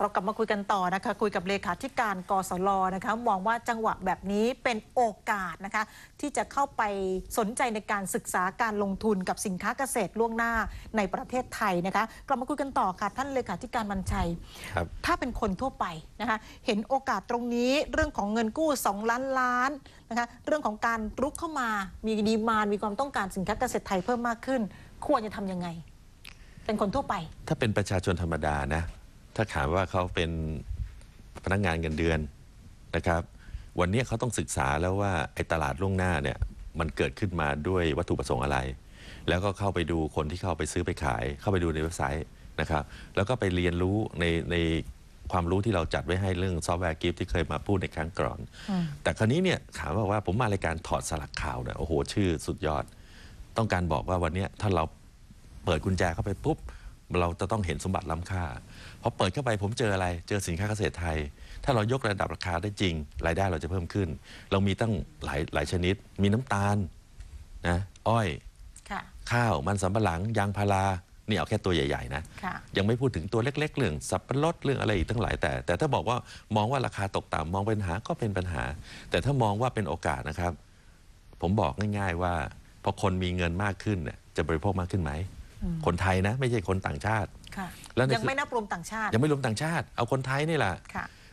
เรากลับมาคุยกันต่อนะคะคุยกับเลขาธิการกสลนะคะมองว่าจังหวะแบบนี้เป็นโอกาสนะคะที่จะเข้าไปสนใจในการศึกษาการลงทุนกับสินค้าเกษตรล่วงหน้าในประเทศไทยนะคะกลับมาคุยกันต่อค่ะ ท่านเลขาธิการบรรชัยถ้าเป็นคนทั่วไปนะคะเห็นโอกาสตรงนี้เรื่องของเงินกู้2ล้านล้านนะคะเรื่องของการรุกเข้ามา มีดีมานมีความต้องการสินค้าเกษตรไทยเพิ่มมากขึ้นควรจะทำยังไงเป็นคนทั่วไป ถ้าเป็นประชาชนธรรมดานะถ้าถามว่าเขาเป็นพนักงานเงินเดือนนะครับ วันนี้เขาต้องศึกษาแล้วว่าไอ้ตลาดล่วงหน้าเนี่ยมันเกิดขึ้นมาด้วยวัตถุประสงค์อะไร แล้วก็เข้าไปดูคนที่เข้าไปซื้อไปขาย เข้าไปดูในเว็บไซต์นะครับแล้วก็ไปเรียนรู้ในในความรู้ที่เราจัดไว้ให้เรื่องซอฟต์แวร์กิฟที่เคยมาพูดในครั้งก่อน แต่คราวนี้เนี่ยถามว่าว่าผมมารายการถอดสลักข่าวเนี่ยโอ้โหชื่อสุดยอด ต้องการบอกว่าวันนี้ถ้าเราเปิดกุญแจเข้าไปปุ๊บเราจะต้องเห็นสมบัติล้ำค่าพอเปิดเข้าไปผมเจออะไร เจอสินค้าเกษตรไทย ถ้าเรายกระดับราคาได้จริง รายได้เราจะเพิ่มขึ้น เรามีตั้งหลายหลายชนิด มีน้ำตาลนะอ้อยข้าวมันสำปะหลังยางพารานี่เอาแค่ตัวใหญ่ๆนะะยังไม่พูดถึงตัวเล็กๆเรื่องสับปะรดเรื่องอะไรอีกทั้งหลายแต่แต่ถ้าบอกว่ามองว่าราคาตกต่ำมองเป็นปัญหาก็เป็นปัญหา แต่ถ้ามองว่าเป็นโอกาสนะครับ ผมบอกง่าย ๆว่าพอคนมีเงินมากขึ้นเนี่ยจะบริโภคมากขึ้นไหมคนไทยนะ ไม่ใช่คนต่างชาติแล้วยังไม่นับรวมต่างชาติ ยังไม่รวมต่างชาติ เอาคนไทยนี่แหละ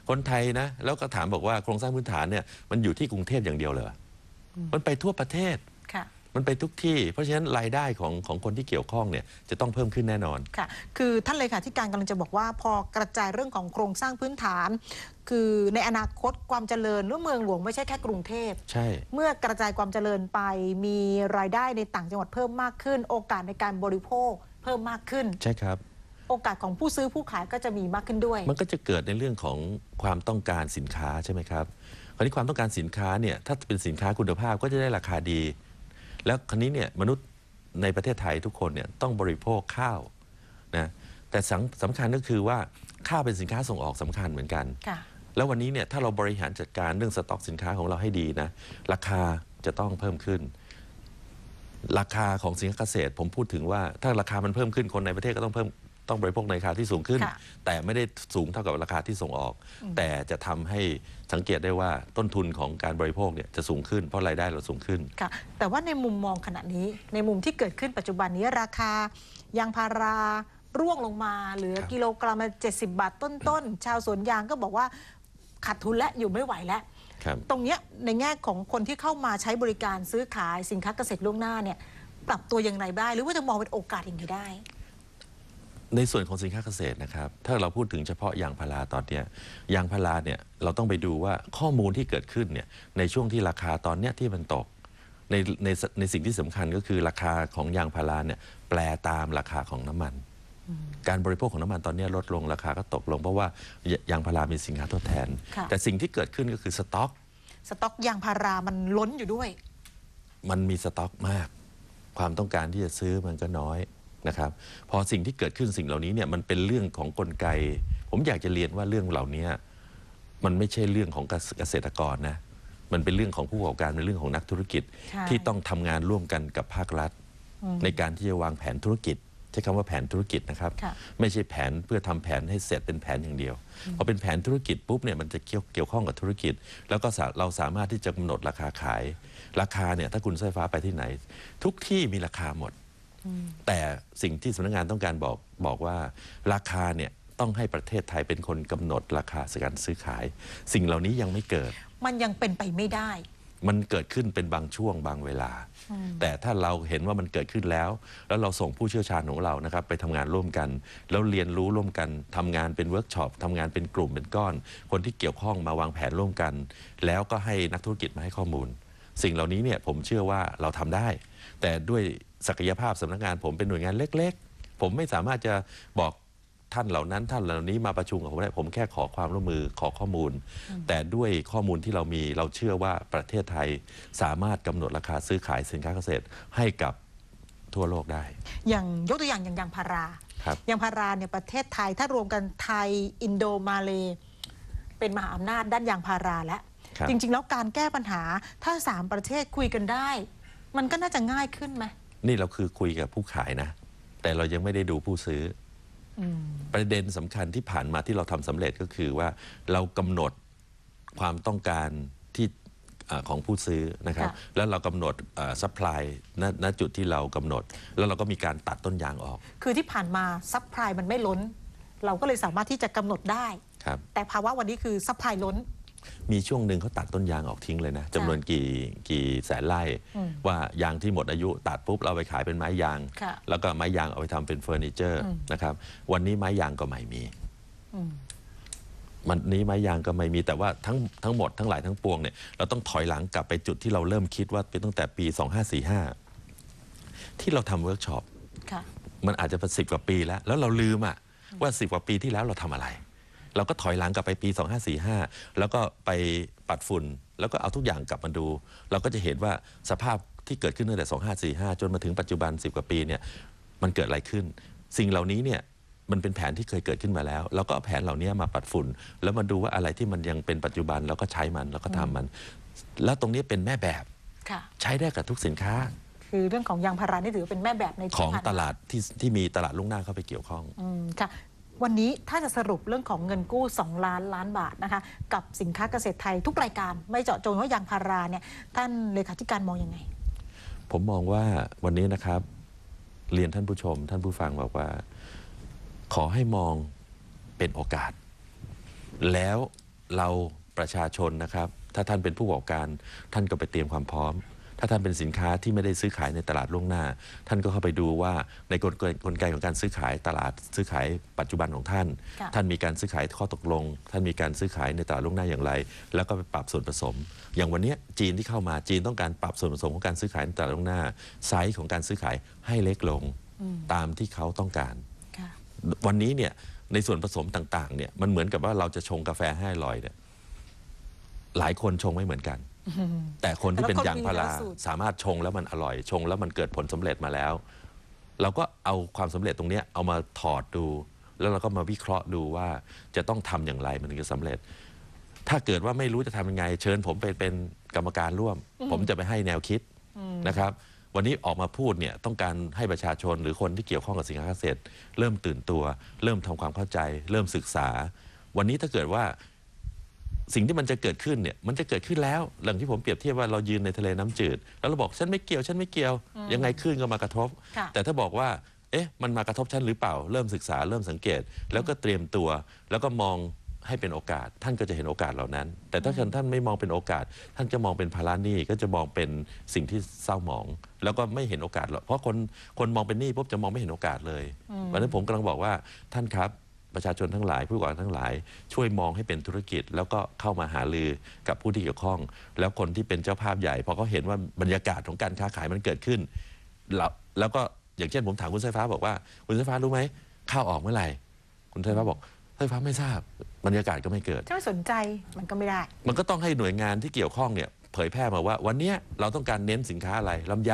คนไทยนะ แล้วก็ถามบอกว่า โครงสร้างพื้นฐานเนี่ย มันอยู่ที่กรุงเทพอย่างเดียวเหรอ มันไปทั่วประเทศมันไปทุกที่ เพราะฉะนั้นรายได้ของของคนที่เกี่ยวข้องเนี่ยจะต้องเพิ่มขึ้นแน่นอน ค่ะ คือท่านเลยค่ะที่การกำลังจะบอกว่าพอกระจายเรื่องของโครงสร้างพื้นฐาน คือในอนาคตความเจริญเรื่องเมืองหลวงไม่ใช่แค่กรุงเทพใช่ เมื่อกระจายความเจริญไปมีรายได้ในต่างจังหวัดเพิ่มมากขึ้น โอกาสในการบริโภคเพิ่มมากขึ้น ใช่ครับ โอกาสของผู้ซื้อผู้ขายก็จะมีมากขึ้นด้วย มันก็จะเกิดในเรื่องของความต้องการสินค้าใช่ไหมครับคราวนี้ความต้องการสินค้าเนี่ยถ้าเป็นสินค้าคุณภาพก็จะได้ราคาดีแล้วคันนี้เนี่ยมนุษย์ในประเทศไทยทุกคนเนี่ยต้องบริโภคข้าวนะแต่สำสำคัญก็คือว่าข้าวเป็นสินค้าส่งออกสำคัญเหมือนกันแล้ววันนี้เนี่ยถ้าเราบริหารจัดการเรื่องสต็อกสินค้าของเราให้ดีนะ ราคาจะต้องเพิ่มขึ้น ราคาของสินค้าเกษตร ผมพูดถึงว่าถ้าราคามันเพิ่มขึ้นคนในประเทศก็ต้องเพิ่มต้องบริโภคในราคาที่สูงขึ้น แต่ไม่ได้สูงเท่ากับราคาที่ส่งออก แต่จะทำให้สังเกตได้ว่าต้นทุนของการบริโภคเนี่ยจะสูงขึ้นเพราะรายได้เราสูงขึ้นค่ะแต่ว่าในมุมมองขณะนี้ในมุมที่เกิดขึ้นปัจจุบันนี้ราคายางพาราร่วงลงมาเหลือกิโลกรัมละเจบาทต้นๆชาวสวนยางก็บอกว่าขาดทุนและอยู่ไม่ไหวแล้วตรงนี้ในแง่ของคนที่เข้ามาใช้บริการซื้อขายสินค้าเกษตรล่วงหน้าเนี่ยปรับตัวอย่างไรได้หรือว่าจะมองเป็นโอกาสอย่างไรได้ในส่วนของสินค้าเกษตรนะครับถ้าเราพูดถึงเฉพาะยางพาราตอนนี้ยางพาราเนี่ยเราต้องไปดูว่าข้อมูลที่เกิดขึ้นเนี่ยในช่วงที่ราคาตอนเนี้ยที่มันตก ในในในสิ่งที่สำคัญก็คือราคาของยางพาราเนี่ยแปลตามราคาของน้ำมัน การบริโภคของน้ำมันตอนเนี้ยลดลงราคาก็ตกลง เพราะว่ายางพารามีสินค้าทดแทน แต่สิ่งที่เกิดขึ้นก็คือสต็อก สต็อกยางพารามันล้นอยู่ด้วย มันมีสต็อกมาก ความต้องการที่จะซื้อมันก็น้อยนะครับพอสิ่งที่เกิดขึ้นสิ่งเหล่านี้เนี่ยมันเป็นเรื่องของกลไก ผมอยากจะเรียนว่าเรื่องเหล่านี้มันไม่ใช่เรื่องของเกษตรกรนะมันเป็นเรื่องของผู้ประกอบการเป็นเรื่องของนักธุรกิจที่ต้องทำงานร่วมกันกับภาครัฐ ในการที่จะวางแผนธุรกิจ ใช้คำว่าแผนธุรกิจนะครับ ไม่ใช่แผนเพื่อทำแผนให้เสร็จเป็นแผนอย่างเดียวพอเป็นแผนธุรกิจปุ๊บเนี่ยมันจะเกี่ยวเกี่ยวข้องกับธุรกิจ แล้วก็เราสามารถที่จะกำหนดราคาขายราคาเนี่ยถ้าคุณไฟฟ้าไปที่ไหน ทุกที่มีราคาหมดแต่สิ่งที่สำนักงานต้องการบอกบอกว่า ราคาเนี่ยต้องให้ประเทศไทยเป็นคนกำหนดราคาสการซื้อขาย สิ่งเหล่านี้ยังไม่เกิด มันยังเป็นไปไม่ได้ มันเกิดขึ้นเป็นบางช่วงบางเวลา แต่ถ้าเราเห็นว่ามันเกิดขึ้นแล้ว แล้วเราส่งผู้เชี่ยวชาญของเรานะครับ ไปทำงานร่วมกัน แล้วเรียนรู้ร่วมกันทำงานเป็นเวิร์กช็อปทำงานเป็นกลุ่มเป็นก้อน คนที่เกี่ยวข้องมาวางแผนร่วมกัน แล้วก็ให้นักธุรกิจมาให้ข้อมูล สิ่งเหล่านี้เนี่ยผมเชื่อว่าเราทำได้ แต่ด้วยศักยภาพสำนักงานผมเป็นหน่วยงานเล็ก ๆ ผมไม่สามารถจะบอกท่านเหล่านั้นท่านเหล่านี้มาประชุมกับผมได้ผมแค่ขอความร่วมมือขอข้อมูล แต่ด้วยข้อมูลที่เรามีเราเชื่อว่าประเทศไทยสามารถกำหนดราคาซื้อขายสินค้าเกษตรให้กับทั่วโลกได้ อย่างยกตัวอย่างอย่างยางพาราอย่างพาราเนี่ยประเทศไทยถ้ารวมกันไทยอินโดมาเลเป็นมหาอำนาจด้านยางพาราแล้วจริง ๆ แล้วการแก้ปัญหาถ้าสามประเทศคุยกันได้ มันก็น่าจะง่ายขึ้นไหมนี่เราคือคุยกับผู้ขายนะ แต่เรายังไม่ได้ดูผู้ซื้ออประเด็นสำคัญที่ผ่านมาที่เราทำสำเร็จก็คือว่าเรากำหนดความต้องการที่ของผู้ซื้อนะครับแล้วเรากำหนดซัพพลายณจุดที่เรากำหนด แล้วเราก็มีการตัดต้นยางออก คือที่ผ่านมาซัพพลายมันไม่ล้นเราก็เลยสามารถที่จะกำหนดได้แต่ภาวะวันนี้คือซัพพลายล้นมีช่วงหนึ่งเขาตัดต้นยางออกทิ้งเลยนะจำนวนกี่กี่แสนไร่ว่ายางที่หมดอายุตัดปุ๊บเราไปขายเป็นไม้ยาง แล้วก็ไม้ยางเอาไปทำเป็นเฟอร์นิเจอร์นะครับวันนี้ไม้ยางก็ไม่มีอมันนี้ไม้ยางก็ไม่มีแต่ว่าทั้งทั้งหมด ทั้งหลายทั้งปวงเนี่ยเราต้องถอยหลังกลับไปจุดที่เราเริ่มคิดว่าเป็นตั้งแต่ปี 2545ที่เราทำเวิร์กช็อปมันอาจจะเป็นสิบกว่าปีแล้ว แล้วเราลืมอะว่าสิบกว่าปีที่แล้วเราทำอะไรเราก็ถอยหลังกลับไปปี2545 แล้วก็ไปปัดฝุ่นแล้วก็เอาทุกอย่างกลับมาดู เราก็จะเห็นว่าสภาพที่เกิดขึ้นตั้งแต่2545จนมาถึงปัจจุบัน10กว่าปีเนี่ย มันเกิดอะไรขึ้น สิ่งเหล่านี้เนี่ยมันเป็นแผนที่เคยเกิดขึ้นมาแล้วแล้วก็แผนเหล่านี้มาปัดฝุ่นแล้วมาดูว่าอะไรที่มันยังเป็นปัจจุบันแล้วก็ใช้มันแล้วก็ทำมัน แล้วตรงนี้เป็นแม่แบบใช้ได้กับทุกสินค้า คือเรื่องของยางพารานี่ถือเป็นแม่แบบในของตลาดที่ที่มีตลาดลุ่งหน้าเข้าไปเกี่ยวข้องอืมค่ะวันนี้ถ้าจะสรุปเรื่องของเงินกู้ 2 ล้านล้านบาทนะคะกับสินค้าเกษตรไทยทุกรายการ ไม่เจาะจงว่ายางพาราเนี่ยท่านเลขาธิการมองอยังไง ผมมองว่าวันนี้นะครับ เรียนท่านผู้ชมท่านผู้ฟังบอกว่า ขอให้มองเป็นโอกาส แล้วเราประชาชนนะครับ ถ้าท่านเป็นผู้ประกอบการท่านก็ไปเตรียมความพร้อมถ้าท่านเป็นสินค้าที่ไม่ได้ซื้อขายในตลาดล่วงหน้า ท่านก็เข้าไปดูว่าในกลไกกลไกของการซื้อขายตลาดซื้อขายปัจจุบันของท่าน ท่านมีการซื้อขายข้อตกลง ท่านมีการซื้อขายในตลาดล่วงหน้าอย่างไร แล้วก็ไปปรับส่วนผสม อย่างวันนี้จีนที่เข้ามาจีนต้องการปรับส่วนผสมของการซื้อขายในตลาดล่วงหน้าไซส์ของการซื้อขายให้เล็กลงตามที่เขาต้องการวันนี้เนี่ยในส่วนผสมต่างๆเนี่ยมันเหมือนกับว่าเราจะชงกาแฟให้อร่อยเนี่ยหลายคนชงไม่เหมือนกันแต่คนที่เป็นยางพาราสามารถชงแล้วมันอร่อยชง แล้วมันเกิดผลสำเร็จมาแล้ว เราก็เอาความสำเร็จตรงนี้เอามาถอดดู แล้วเราก็มาวิเคราะห์ดูว่า จะต้องทำอย่างไรมันถึงจะสำเร็จ ถ้าเกิดว่าไม่รู้จะทำยังไงเชิญผมไปเป็นกรรมการร่วม ผมจะไปให้แนวคิดนะครับ วันนี้ออกมาพูดเนี่ยต้องการให้ประชาชนหรือคนที่เกี่ยวข้องกับสินค้าเกษตรเริ่มตื่นตัว เริ่มทำความเข้าใจ เริ่มศึกษา วันนี้ถ้าเกิดว่าสิ่งที่มันจะเกิดขึ้นเนี่ยมันจะเกิดขึ้นแล้วหลังที่ผมเปรียบเทียบว่าเรายืนในทะเลน้ำจืด แล้วเราบอกฉันไม่เกี่ยว ฉันไม่เกี่ยวยังไงคลื่นก็มากระทบ แต่ถ้าบอกว่า เอ๊ะ มันมากระทบฉันหรือเปล่าเริ่มศึกษาเริ่มสังเกตแล้วก็เตรียมตัว แล้วก็มองให้เป็นโอกาสท่านก็จะเห็นโอกาสเหล่านั้น แต่ถ้าท่านไม่มองเป็นโอกาส ท่านจะมองเป็นภาระหนี้ก็จะมองเป็นสิ่งที่เศร้าหมองแล้วก็ไม่เห็นโอกาสหรอกเพราะคนคนมองเป็นหนี้ปุ๊บจะมองไม่เห็นโอกาสเลยวันนั้นผมกำลังบอกว่าท่านครับประชาชนทั้งหลายผู้ประกอบการทั้งหลายช่วยมองให้เป็นธุรกิจแล้วก็เข้ามาหาลือกับผู้ที่เกี่ยวข้องแล้วคนที่เป็นเจ้าภาพใหญ่พอเขาเห็นว่าบรรยากาศของการค้าขายมันเกิดขึ้น แล้วแล้วก็อย่างเช่นผมถามคุณสายฟ้าบอกว่า คุณสายฟ้า รู้ไหมข้าวออกเมื่อไหร่ คุณสายฟ้าบอกสายฟ้าไม่ทราบ บรรยากาศก็ไม่เกิด ถ้าไม่สนใจมันก็ไม่ได้ มันก็ต้องให้หน่วยงานที่เกี่ยวข้องเนี่ย เผยแพร่มาว่าวันนี้เราต้องการเน้นสินค้าอะไรลำไย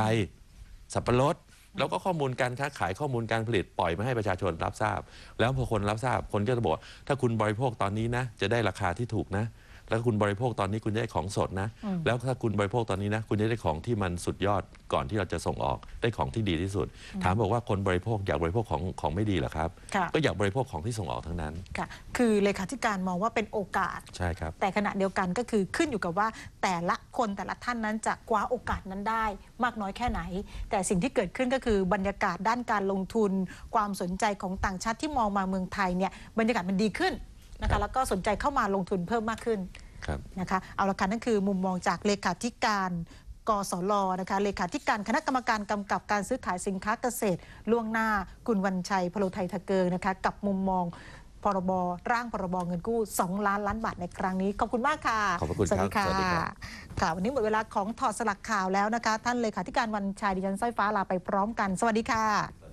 สับปะรดแล้วก็ข้อมูลการค้าขายข้อมูลการผลิตปล่อยมาให้ประชาชนรับทราบ แล้วพอคนรับทราบคนก็จะบอกว่าถ้าคุณบริโภคตอนนี้นะ จะได้ราคาที่ถูกนะแล้วคุณบริโภคตอนนี้คุณได้ของสดนะ แล้วถ้าคุณบริโภคตอนนี้นะคุณจะได้ของที่มันสุดยอดก่อนที่เราจะส่งออกได้ของที่ดีที่สุด ถามบอกว่าคนบริโภคอยากบริโภคของของไม่ดีหรอครับ ก็อยากบริโภคของที่ส่งออกทั้งนั้นค่ะคือเลขาธิการมองว่าเป็นโอกาสใช่ครับ แต่ขณะเดียวกันก็คือขึ้นอยู่กับว่าแต่ละคนแต่ละท่านนั้นจะคว้าโอกาสนั้นได้ มากน้อยแค่ไหน แต่สิ่งที่เกิดขึ้นก็คือบรรยากาศด้านการลงทุน ความสนใจของต่างชาติที่มองมาเมืองไทยเนี่ยบรรยากาศมันดีขึ้นนะคคะแล้วก็สนใจเข้ามาลงทุนเพิ่มมากขึ้นนะคะเอาละค่ะนั่นคือมุมมองจากเลขาธิการกสลนะคะเลขาธิการคณะกรรมการกำกับการซื้อขายสินค้าเกษตรล่วงหน้าคุณวันชัยพโลไทยทะเกิงนะคะกับมุมมองพรบร่างพรบเงินกู้ 2 ล้านล้านบาทในครั้งนี้ ขอบคุณมากค่ะขอบคุณสวัสดีค่ะค่ะ วันนี้หมดเวลาของถอดสลักข่าวแล้วนะคะ ท่านเลขาธิการวันชัยดิฉันสร้อยฟ้าลาไปพร้อมกันสวัสดีค่ะ